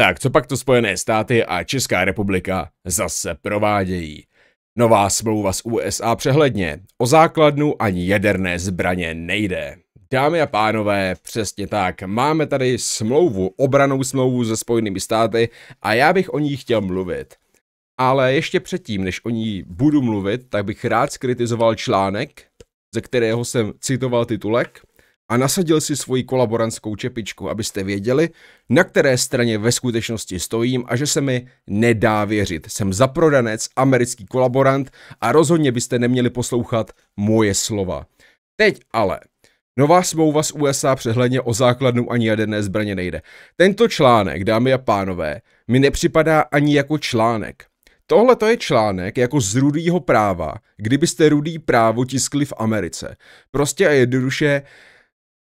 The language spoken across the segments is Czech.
Tak co pak to Spojené státy a Česká republika zase provádějí? Nová smlouva s USA přehledně. O základnu ani jaderné zbraně nejde. Dámy a pánové, přesně tak, máme tady smlouvu, obranou smlouvu se Spojenými státy a já bych o ní chtěl mluvit. Ale ještě předtím, než o ní budu mluvit, tak bych rád skritizoval článek, ze kterého jsem citoval titulek, a nasadil si svoji kolaborantskou čepičku, abyste věděli, na které straně ve skutečnosti stojím a že se mi nedá věřit. Jsem zaprodanec, americký kolaborant a rozhodně byste neměli poslouchat moje slova. Teď ale. Nová smlouva z USA přehledně o základnu ani jaderné zbraně nejde. Tento článek, dámy a pánové, mi nepřipadá ani jako článek. Tohle to je článek jako z rudýho práva, kdybyste rudý právo tiskli v Americe. Prostě a jednoduše,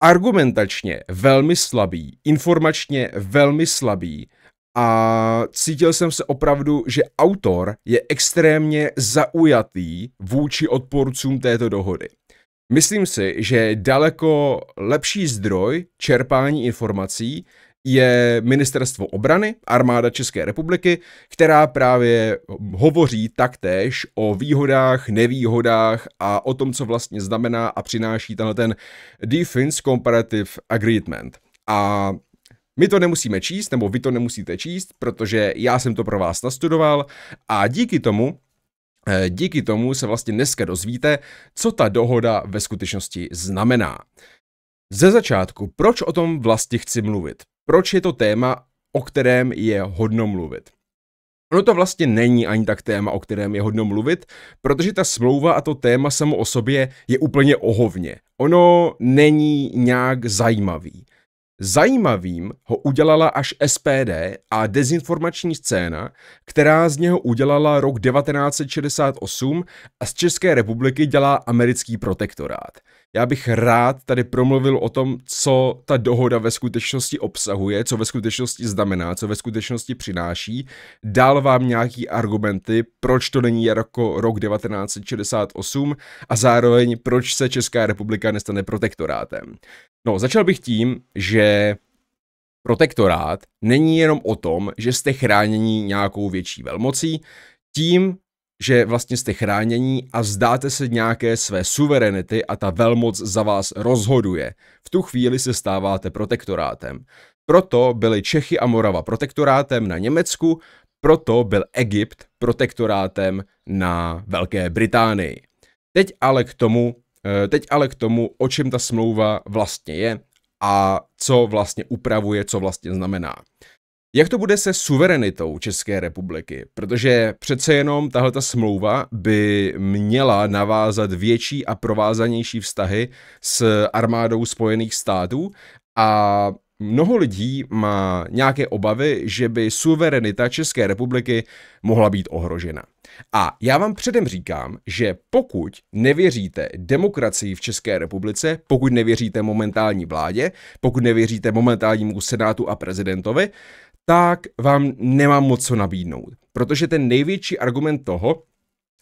argumentačně velmi slabý, informačně velmi slabý a cítil jsem se opravdu, že autor je extrémně zaujatý vůči odporcům této dohody. Myslím si, že daleko lepší zdroj čerpání informací je Ministerstvo obrany, armáda České republiky, která právě hovoří taktéž o výhodách, nevýhodách a o tom, co vlastně znamená a přináší tenhle ten Defense Comparative Agreement. A my to nemusíme číst, nebo vy to nemusíte číst, protože já jsem to pro vás nastudoval a díky tomu eh, Díky tomu se vlastně dneska dozvíte, co ta dohoda ve skutečnosti znamená. Ze začátku, proč o tom vlastně chci mluvit? proč je to téma, o kterém je hodno mluvit. Ono to vlastně není ani tak téma, o kterém je hodno mluvit, protože ta smlouva a to téma samo o sobě je úplně ohovně. Ono není nějak zajímavý. Zajímavým ho udělala až SPD a dezinformační scéna, která z něho udělala rok 1968 a z České republiky dělá americký protektorát. Já bych rád tady promluvil o tom, co ta dohoda ve skutečnosti obsahuje, co ve skutečnosti znamená, co ve skutečnosti přináší. Dál vám nějaký argumenty, proč to není jako rok 1968 a zároveň proč se Česká republika nestane protektorátem. No, začal bych tím, že protektorát není jenom o tom, že jste chráněni nějakou větší velmocí, tím že vlastně jste chránění a zdáte se nějaké své suverenity a ta velmoc za vás rozhoduje. V tu chvíli se stáváte protektorátem. Proto byly Čechy a Morava protektorátem na Německu, proto byl Egypt protektorátem na Velké Británii. Teď ale k tomu, eh, teď ale k tomu, o čem ta smlouva vlastně je a co vlastně upravuje, co vlastně znamená. Jak to bude se suverenitou České republiky? Protože přece jenom tahle ta smlouva by měla navázat větší a provázanější vztahy s armádou Spojených států a Mnoho lidí má nějaké obavy, že by suverenita České republiky mohla být ohrožena. A já vám předem říkám, že pokud nevěříte demokracii v České republice, pokud nevěříte momentální vládě, pokud nevěříte momentálnímu senátu a prezidentovi, tak vám nemám moc co nabídnout. Protože ten největší argument toho,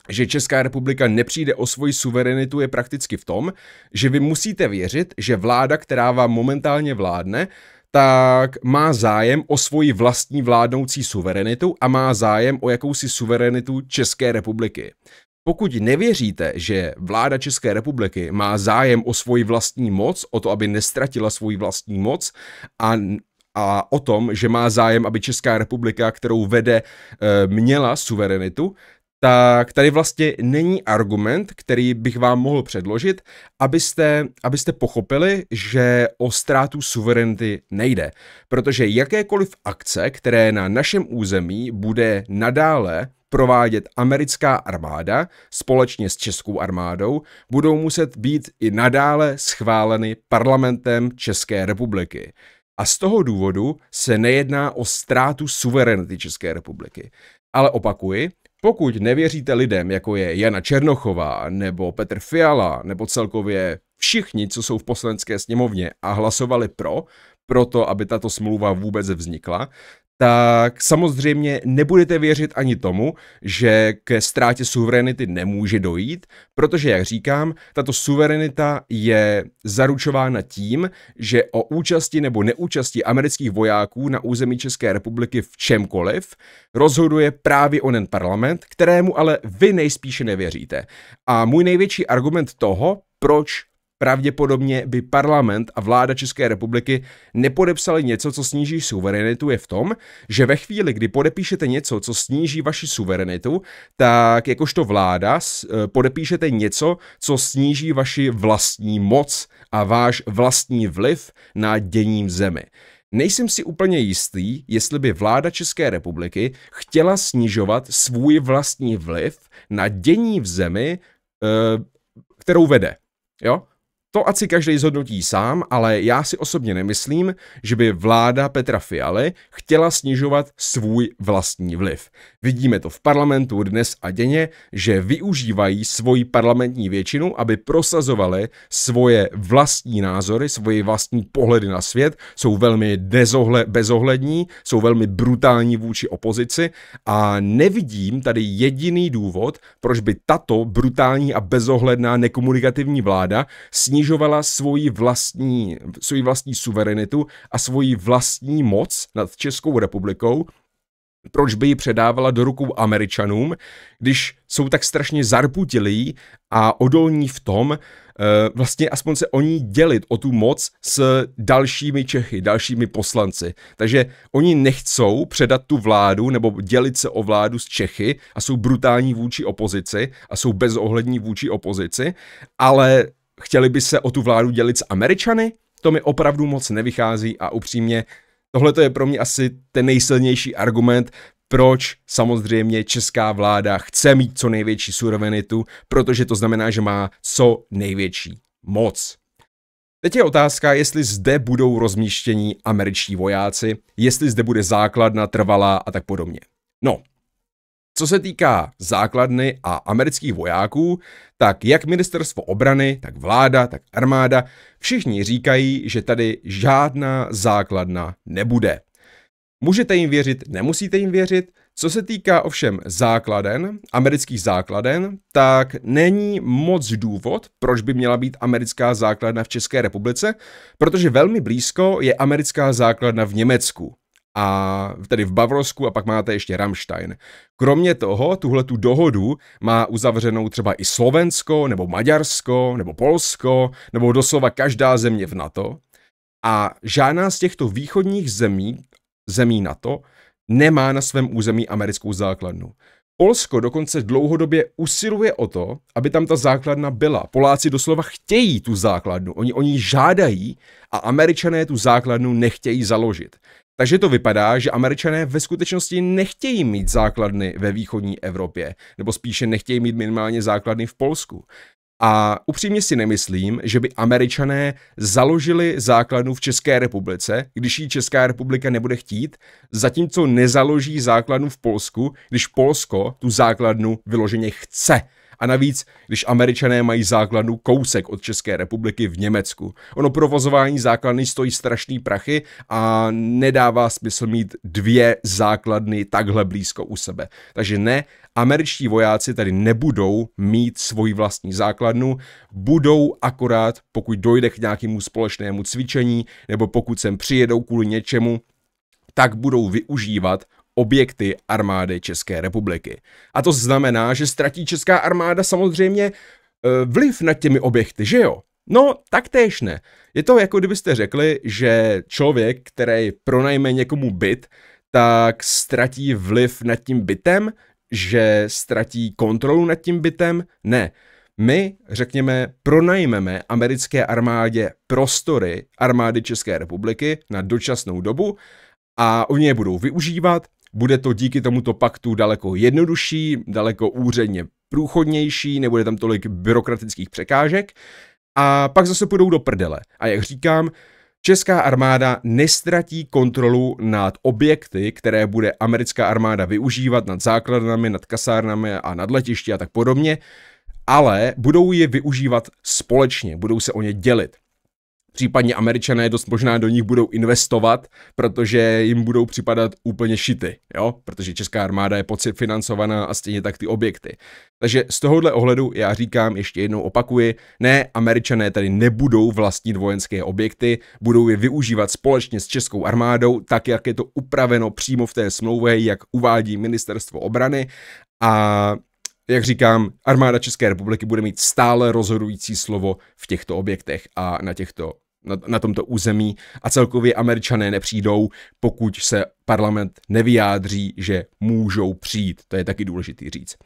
že Česká republika nepřijde o svoji suverenitu je prakticky v tom, že vy musíte věřit, že vláda, která vám momentálně vládne, tak má zájem o svoji vlastní vládnoucí suverenitu a má zájem o jakousi suverenitu České republiky. Pokud nevěříte, že vláda České republiky má zájem o svoji vlastní moc, o to, aby nestratila svoji vlastní moc a a o tom, že má zájem, aby Česká republika, kterou vede, eh, měla suverenitu, tak tady vlastně není argument, který bych vám mohl předložit, abyste, abyste pochopili, že o ztrátu suverenity nejde. Protože jakékoliv akce, které na našem území bude nadále provádět americká armáda společně s českou armádou, budou muset být i nadále schváleny parlamentem České republiky a z toho důvodu se nejedná o ztrátu suverenity České republiky. Ale opakuji, pokud nevěříte lidem, jako je Jana Černochová, nebo Petr Fiala, nebo celkově všichni, co jsou v poslanecké sněmovně a hlasovali pro, proto, aby tato smlouva vůbec vznikla, tak samozřejmě nebudete věřit ani tomu, že ke ztrátě suverenity nemůže dojít, protože, jak říkám, tato suverenita je zaručována tím, že o účasti nebo neúčasti amerických vojáků na území České republiky v čemkoliv rozhoduje právě onen parlament, kterému ale vy nejspíše nevěříte. A můj největší argument toho, proč pravděpodobně by parlament a vláda České republiky nepodepsali něco, co sníží suverenitu, je v tom, že ve chvíli, kdy podepíšete něco, co sníží vaši suverenitu, tak jakožto vláda e, podepíšete něco, co sníží vaši vlastní moc a váš vlastní vliv na dění v zemi. Nejsem si úplně jistý, jestli by vláda České republiky chtěla snižovat svůj vlastní vliv na dění v zemi, e, kterou vede. Jo? To asi každý zhodnotí sám, ale já si osobně nemyslím, že by vláda Petra Fialy chtěla snižovat svůj vlastní vliv. Vidíme to v parlamentu dnes a denně, že využívají svoji parlamentní většinu, aby prosazovali svoje vlastní názory, svoje vlastní pohledy na svět, jsou velmi dezohle, bezohlední, jsou velmi brutální vůči opozici a nevidím tady jediný důvod, proč by tato brutální a bezohledná nekomunikativní vláda snižovala snižovala svoji vlastní, svoji vlastní suverenitu a svoji vlastní moc nad Českou republikou, proč by ji předávala do rukou Američanům, když jsou tak strašně zarputilí a odolní v tom, eh, vlastně aspoň se oni dělit o tu moc s dalšími Čechy, dalšími poslanci. Takže oni nechcou předat tu vládu nebo dělit se o vládu s Čechy a jsou brutální vůči opozici a jsou bezohlední vůči opozici, ale chtěli by se o tu vládu dělit s Američany? To mi opravdu moc nevychází a upřímně, tohle je pro mě asi ten nejsilnější argument, proč samozřejmě česká vláda chce mít co největší tu, protože to znamená, že má co největší moc. Teď je otázka, jestli zde budou rozmíštění američtí vojáci, jestli zde bude základna trvalá a tak podobně. No, co se týká základny a amerických vojáků, tak jak ministerstvo obrany, tak vláda, tak armáda, všichni říkají, že tady žádná základna nebude. Můžete jim věřit, nemusíte jim věřit. Co se týká ovšem základen, amerických základen, tak není moc důvod, proč by měla být americká základna v České republice, protože velmi blízko je americká základna v Německu a tedy v Bavorsku a pak máte ještě Rammstein. Kromě toho, tuhle tu dohodu má uzavřenou třeba i Slovensko, nebo Maďarsko, nebo Polsko, nebo doslova každá země v NATO. A žádná z těchto východních zemí, zemí NATO, nemá na svém území americkou základnu. Polsko dokonce dlouhodobě usiluje o to, aby tam ta základna byla. Poláci doslova chtějí tu základnu, oni o ní žádají a američané tu základnu nechtějí založit. Takže to vypadá, že američané ve skutečnosti nechtějí mít základny ve východní Evropě, nebo spíše nechtějí mít minimálně základny v Polsku. A upřímně si nemyslím, že by američané založili základnu v České republice, když ji Česká republika nebude chtít, zatímco nezaloží základnu v Polsku, když Polsko tu základnu vyloženě chce. A navíc, když američané mají základnu kousek od České republiky v Německu. Ono provozování základny stojí strašný prachy a nedává smysl mít dvě základny takhle blízko u sebe. Takže ne, američtí vojáci tady nebudou mít svoji vlastní základnu, budou akorát, pokud dojde k nějakému společnému cvičení, nebo pokud sem přijedou kvůli něčemu, tak budou využívat objekty armády České republiky. A to znamená, že ztratí česká armáda samozřejmě e, vliv nad těmi objekty, že jo? No, taktéž ne. Je to jako kdybyste řekli, že člověk, který pronajme někomu byt, tak ztratí vliv nad tím bytem, že ztratí kontrolu nad tím bytem? Ne. My, řekněme, pronajmeme americké armádě prostory armády České republiky na dočasnou dobu a oni je budou využívat bude to díky tomuto paktu daleko jednodušší, daleko úředně průchodnější, nebude tam tolik byrokratických překážek. A pak zase půjdou do prdele. A jak říkám, Česká armáda nestratí kontrolu nad objekty, které bude americká armáda využívat, nad základnami, nad kasárnami a nad letišti a tak podobně, ale budou je využívat společně, budou se o ně dělit. Případně američané dost možná do nich budou investovat, protože jim budou připadat úplně šity, jo? Protože česká armáda je financovaná a stejně tak ty objekty. Takže z tohohle ohledu já říkám, ještě jednou opakuji, ne, američané tady nebudou vlastnit vojenské objekty, budou je využívat společně s českou armádou, tak jak je to upraveno přímo v té smlouvě, jak uvádí ministerstvo obrany a jak říkám, armáda České republiky bude mít stále rozhodující slovo v těchto objektech a na těchto na, na tomto území a celkově američané nepřijdou, pokud se parlament nevyjádří, že můžou přijít. To je taky důležitý říct.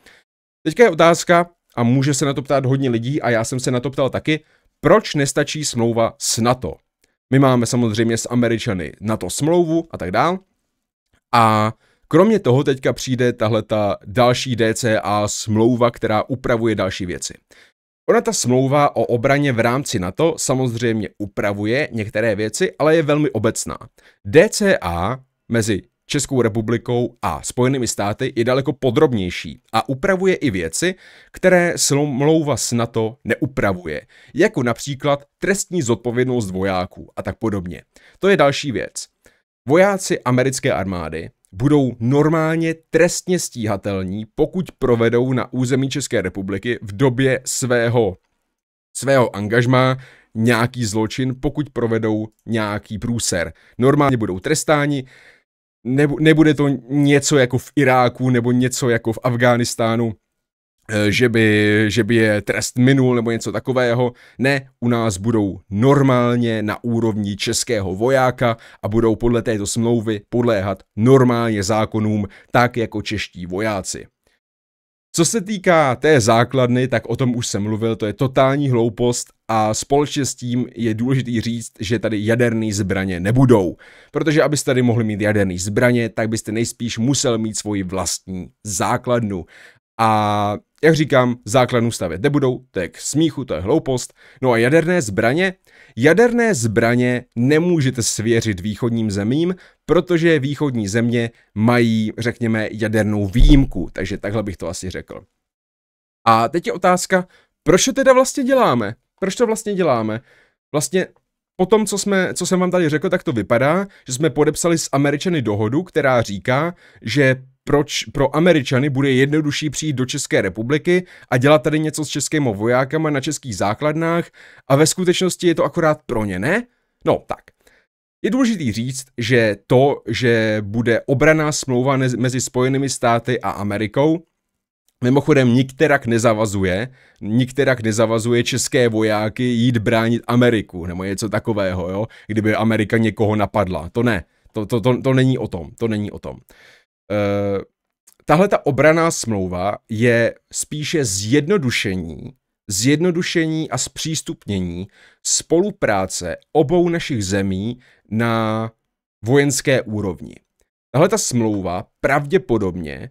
Teďka je otázka, a může se na to ptát hodně lidí, a já jsem se na to ptal taky, proč nestačí smlouva s NATO? My máme samozřejmě s Američany NATO smlouvu a tak dál. A kromě toho teďka přijde tahle ta další DCA smlouva, která upravuje další věci. Ona ta smlouva o obraně v rámci NATO samozřejmě upravuje některé věci, ale je velmi obecná. DCA mezi Českou republikou a Spojenými státy je daleko podrobnější a upravuje i věci, které smlouva s NATO neupravuje, jako například trestní zodpovědnost vojáků a tak podobně. To je další věc. Vojáci americké armády budou normálně trestně stíhatelní, pokud provedou na území České republiky v době svého, svého angažma nějaký zločin, pokud provedou nějaký průser. Normálně budou trestáni, nebude to něco jako v Iráku nebo něco jako v Afghánistánu, Eh, že by, že by je trest minul nebo něco takového. Ne, u nás budou normálně na úrovni českého vojáka a budou podle této smlouvy podléhat normálně zákonům tak jako čeští vojáci. Co se týká té základny, tak o tom už jsem mluvil, to je totální hloupost a společně s tím je důležitý říct, že tady jaderné zbraně nebudou. Protože abyste tady mohli mít jaderné zbraně, tak byste nejspíš musel mít svoji vlastní základnu. A jak říkám, základnu stavět nebudou, to je k smíchu, to je hloupost. No a jaderné zbraně? Jaderné zbraně nemůžete svěřit východním zemím, protože východní země mají, řekněme, jadernou výjimku, takže takhle bych to asi řekl. A teď je otázka, proč to teda vlastně děláme? Proč to vlastně děláme? Vlastně po tom, co, jsme, co jsem vám tady řekl, tak to vypadá, že jsme podepsali s Američany dohodu, která říká, že proč pro Američany bude jednodušší přijít do České republiky a dělat tady něco s českými vojákama na českých základnách a ve skutečnosti je to akorát pro ně, ne? No, tak. Je důležité říct, že to, že bude obraná smlouva mezi Spojenými státy a Amerikou, Mimochodem, nikterak nezavazuje, nikterak nezavazuje české vojáky jít bránit Ameriku, nebo něco takového, jo, kdyby Amerika někoho napadla. To ne, to, to, to, to není o tom, to není o tom. Uh, Eh, tahle ta obraná smlouva je spíše zjednodušení, zjednodušení a zpřístupnění spolupráce obou našich zemí na vojenské úrovni. Tahle ta smlouva pravděpodobně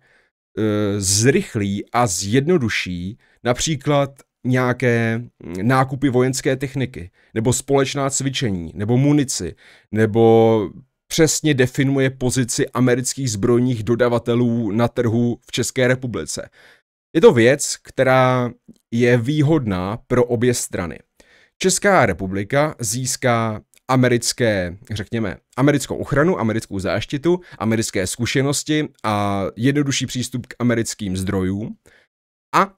eh, zrychlí a zjednoduší například nějaké hm, nákupy vojenské techniky, nebo společná cvičení, nebo munici, nebo přesně definuje pozici amerických zbrojních dodavatelů na trhu v České republice. Je to věc, která je výhodná pro obě strany. Česká republika získá americké, řekněme, americkou ochranu, americkou záštitu, americké zkušenosti a jednodušší přístup k americkým zdrojům. A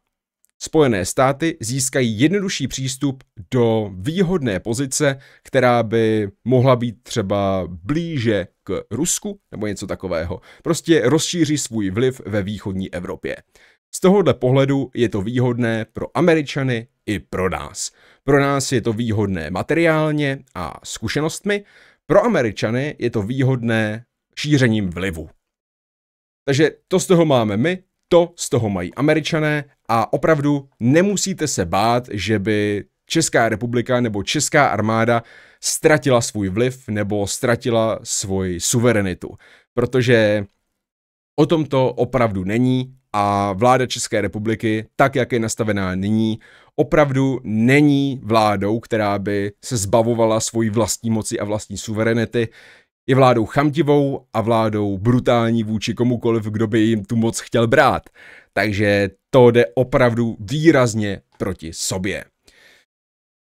Spojené státy získají jednodušší přístup do výhodné pozice, která by mohla být třeba blíže k Rusku nebo něco takového. Prostě rozšíří svůj vliv ve východní Evropě. Z tohohle pohledu je to výhodné pro Američany i pro nás. Pro nás je to výhodné materiálně a zkušenostmi, pro Američany je to výhodné šířením vlivu. Takže to z toho máme my to z toho mají američané a opravdu nemusíte se bát, že by Česká republika nebo Česká armáda ztratila svůj vliv nebo ztratila svoji suverenitu. Protože o tom to opravdu není a vláda České republiky, tak jak je nastavená nyní, opravdu není vládou, která by se zbavovala svojí vlastní moci a vlastní suverenity. Je vládou chamtivou a vládou brutální vůči komukoliv, kdo by jim tu moc chtěl brát. Takže to jde opravdu výrazně proti sobě.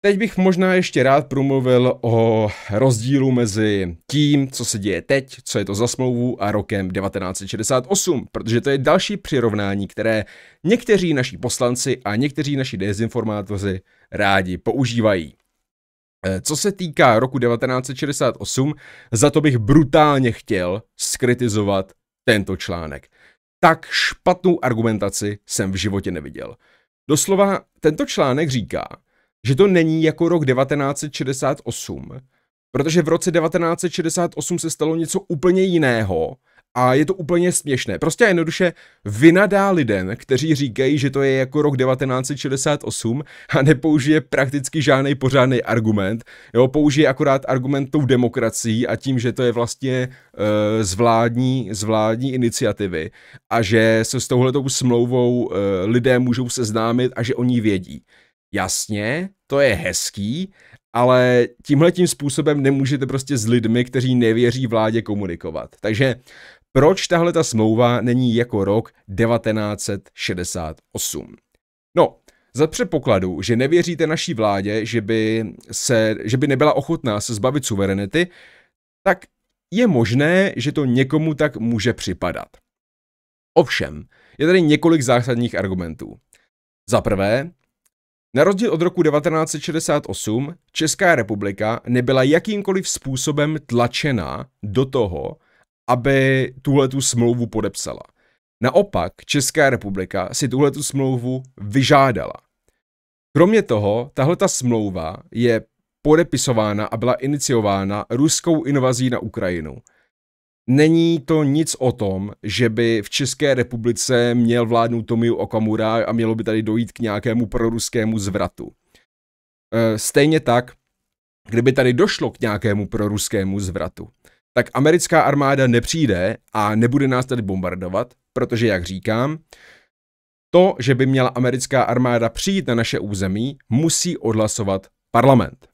Teď bych možná ještě rád promluvil o rozdílu mezi tím, co se děje teď, co je to za smlouvu a rokem 1968, protože to je další přirovnání, které někteří naši poslanci a někteří naši dezinformátoři rádi používají. Eh, co se týká roku 1968, za to bych brutálně chtěl skritizovat tento článek. Tak špatnou argumentaci jsem v životě neviděl. Doslova tento článek říká, že to není jako rok 1968, protože v roce 1968 se stalo něco úplně jiného a je to úplně směšné. Prostě jednoduše vynadá lidem, kteří říkají, že to je jako rok 1968 a nepoužije prakticky žádný pořádný argument. Jo, použije akorát argument tou demokracií a tím, že to je vlastně e, eh, zvládní, zvládní iniciativy a že se s touhletou smlouvou e, lidé můžou seznámit a že oni vědí. Jasně, to je hezký, ale tímhle tím způsobem nemůžete prostě s lidmi, kteří nevěří vládě komunikovat. Takže proč tahle ta smlouva není jako rok 1968. No, za předpokladu, že nevěříte naší vládě, že by, se, že by nebyla ochotná se zbavit suverenity, tak je možné, že to někomu tak může připadat. Ovšem, je tady několik zásadních argumentů. Za prvé, na rozdíl od roku 1968, Česká republika nebyla jakýmkoliv způsobem tlačena do toho, aby tuhle tu smlouvu podepsala. Naopak Česká republika si tuhle tu smlouvu vyžádala. Kromě toho, tahle ta smlouva je podepisována a byla iniciována ruskou invazí na Ukrajinu. Není to nic o tom, že by v České republice měl vládnout Tomiu Okamura a mělo by tady dojít k nějakému proruskému zvratu. E, stejně tak, kdyby tady došlo k nějakému proruskému zvratu, tak americká armáda nepřijde a nebude nás tady bombardovat, protože, jak říkám, to, že by měla americká armáda přijít na naše území, musí odhlasovat parlament.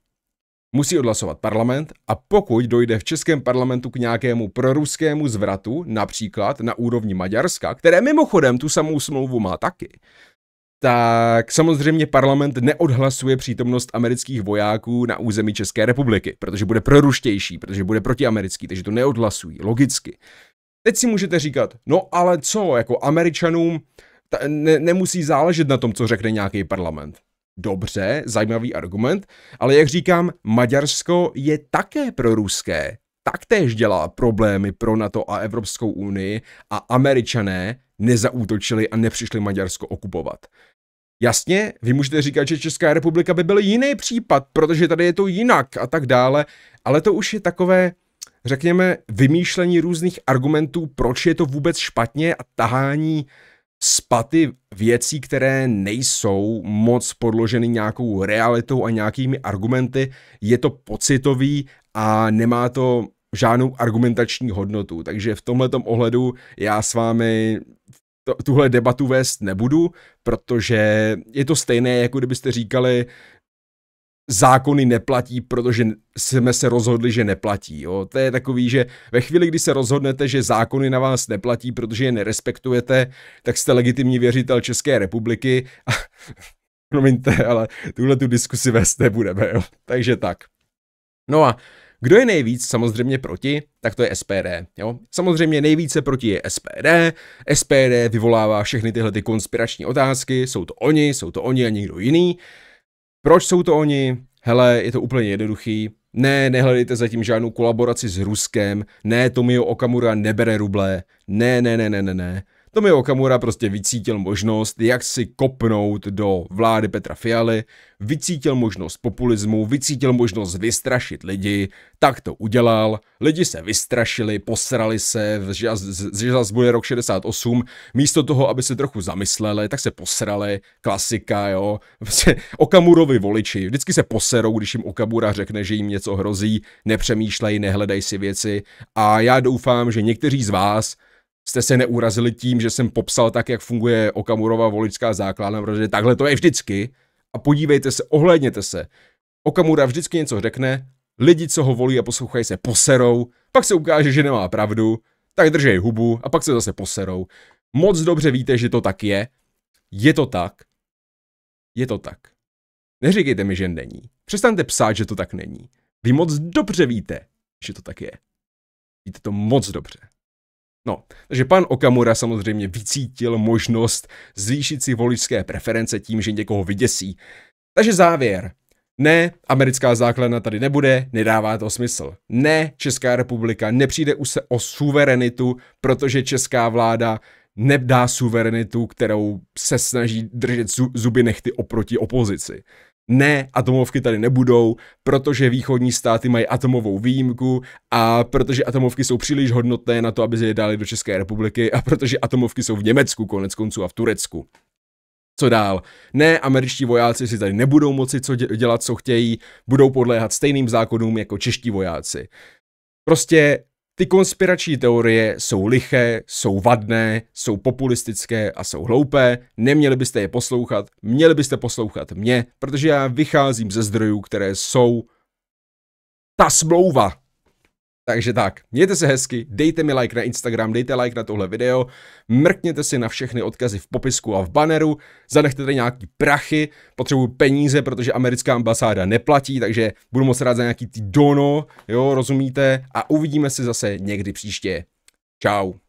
Musí odhlasovat parlament a pokud dojde v českém parlamentu k nějakému proruskému zvratu, například na úrovni Maďarska, které mimochodem tu samou smlouvu má taky, tak samozřejmě parlament neodhlasuje přítomnost amerických vojáků na území České republiky, protože bude proruštější, protože bude protiamerický, takže to neodhlasují, logicky. Teď si můžete říkat, no ale co, jako američanům ta, ne, nemusí záležet na tom, co řekne nějaký parlament. Dobře, zajímavý argument, ale jak říkám, Maďarsko je také proruské, taktéž dělá problémy pro NATO a Evropskou unii a američané nezaútočili a nepřišli Maďarsko okupovat. Jasně, vy můžete říkat, že Česká republika by byl jiný případ, protože tady je to jinak a tak dále, ale to už je takové, řekněme, vymýšlení různých argumentů, proč je to vůbec špatně a tahání spaty věcí, které nejsou moc podloženy nějakou realitou a nějakými argumenty. Je to pocitový a nemá to žádnou argumentační hodnotu. Takže v tomhle ohledu já s vámi to, tuhle debatu vést nebudu, protože je to stejné, jako kdybyste říkali, zákony neplatí, protože jsme se rozhodli, že neplatí. Jo? To je takový, že ve chvíli, kdy se rozhodnete, že zákony na vás neplatí, protože je nerespektujete, tak jste legitimní věřitel České republiky a promiňte, ale tuhle tu diskusi vést nebudeme. Jo? Takže tak. No a kdo je nejvíc samozřejmě proti, tak to je SPD. Jo? Samozřejmě nejvíce proti je SPD. SPD vyvolává všechny tyhle ty konspirační otázky. Jsou to oni, jsou to oni a nikdo jiný. Proč jsou to oni? Hele, je to úplně jednoduchý. Ne, nehledejte zatím žádnou kolaboraci s Ruskem. Ne, Tomio Okamura nebere ruble. Ne, ne, ne, ne, ne, ne. Tomi Okamura prostě vycítil možnost, jak si kopnout do vlády Petra Fialy, vycítil možnost populismu, vycítil možnost vystrašit lidi, tak to udělal, lidi se vystrašili, posrali se, že, zas bude rok 68, místo toho, aby se trochu zamysleli, tak se posrali, klasika, jo, prostě Okamurovi voliči, vždycky se poserou, když jim Okamura řekne, že jim něco hrozí, nepřemýšlej, nehledaj si věci a já doufám, že někteří z vás jste se neurazili tím, že jsem popsal tak, jak funguje Okamurova voličská základna, protože takhle to je vždycky. A podívejte se, ohlédněte se. Okamura vždycky něco řekne, lidi, co ho volí a poslouchají, se poserou, pak se ukáže, že nemá pravdu, tak držej hubu a pak se zase poserou. Moc dobře víte, že to tak je. Je to tak. Je to tak. Neříkejte mi, že není. Přestaňte psát, že to tak není. Vy moc dobře víte, že to tak je. Víte to moc dobře. No, takže pan Okamura samozřejmě vycítil možnost zvýšit si voličské preference tím, že někoho vyděsí. Takže závěr. Ne, americká základna tady nebude, nedává to smysl. Ne, Česká republika nepřijde už se o suverenitu, protože česká vláda nedá suverenitu, kterou se snaží držet zuby nechty oproti opozici ne, atomovky tady nebudou, protože východní státy mají atomovou výjimku a protože atomovky jsou příliš hodnotné na to, aby se je dali do České republiky a protože atomovky jsou v Německu konec konců a v Turecku. Co dál? Ne, američtí vojáci si tady nebudou moci co dělat, co chtějí, budou podléhat stejným zákonům jako čeští vojáci. Prostě ty konspirační teorie jsou liché, jsou vadné, jsou populistické a jsou hloupé. Neměli byste je poslouchat, měli byste poslouchat mě, protože já vycházím ze zdrojů, které jsou ta smlouva, takže tak, mějte se hezky, dejte mi like na Instagram, dejte like na tohle video, mrkněte si na všechny odkazy v popisku a v banneru, zanechte tady nějaký prachy, potřebuju peníze, protože americká ambasáda neplatí, takže budu moc rád za nějaký ty dono, jo, rozumíte? A uvidíme se zase někdy příště. Ciao.